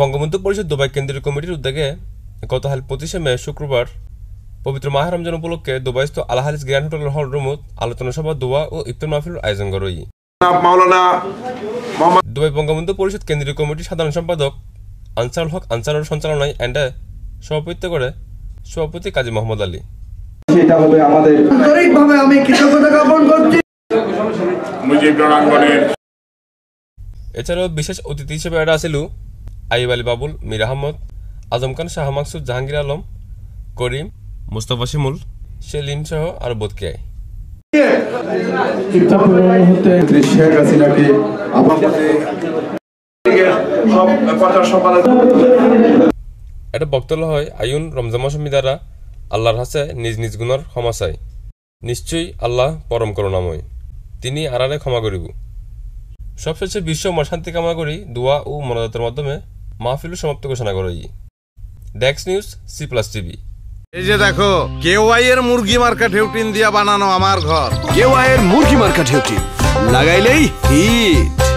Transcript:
বঙ্গবন্ধু পরিষদ দুবাই কেন্দ্রীয় কমিটির উদ্যোগে গতকাল পঁচিশে মে শুক্রবার পবিত্র মাহে রমজান উপলক্ষে দুবাইস্থ আলাহালিস গ্র্যান্ড হোটেলের হল রুমত আলোচনা সভা দোয়া ও ইফতার মাহফিলের আয়োজন করই দুবাই বঙ্গবন্ধু পরিষদ কেন্দ্রীয় কমিটির সাধারণ সম্পাদক আনসারুল হক আনসারের সঞ্চালনায় অ্যান্ডে সভাপতিত্ব করে সভাপতি কাজী মোহাম্মদ আলী সেটা হবে আমাদের আন্তরিকভাবে আমি কৃতজ্ঞতা জ্ঞাপন করছি এছাড়াও বিশেষ অতিথি হিসেবে এটা আসিল আইব আলী বাবুল মীর আহমদ আজম খান শাহ মাকসুদ জাহাঙ্গীর আলম করিম মুস্তফা শিমুল সেলিম সহ আর বোধকে এটা বক্তব্য হয় আয়ুন রমজান মৌসুমী দ্বারা আল্লাহর হাসে নিজ নিজ গুণর ক্ষমা চাই নিশ্চয়ই আল্লাহ পরম করুণাময় তিনি আড়ালে ক্ষমা করিব সবশেষে বিশ্ব শান্তি কামনা করি দোয়া ও মনোজাতের মাধ্যমে মাহফিল সমাপ্ত ঘোষণা করো ডেক্স নিউজ সি প্লাস টিভি এই যে দেখো কেউ এর মুরগি মার্কা ঢেউটিন দিয়া বানানো আমার ঘর কেউ এর মুরগি মার্কা ঢেউটিন লাগাইলেই হিট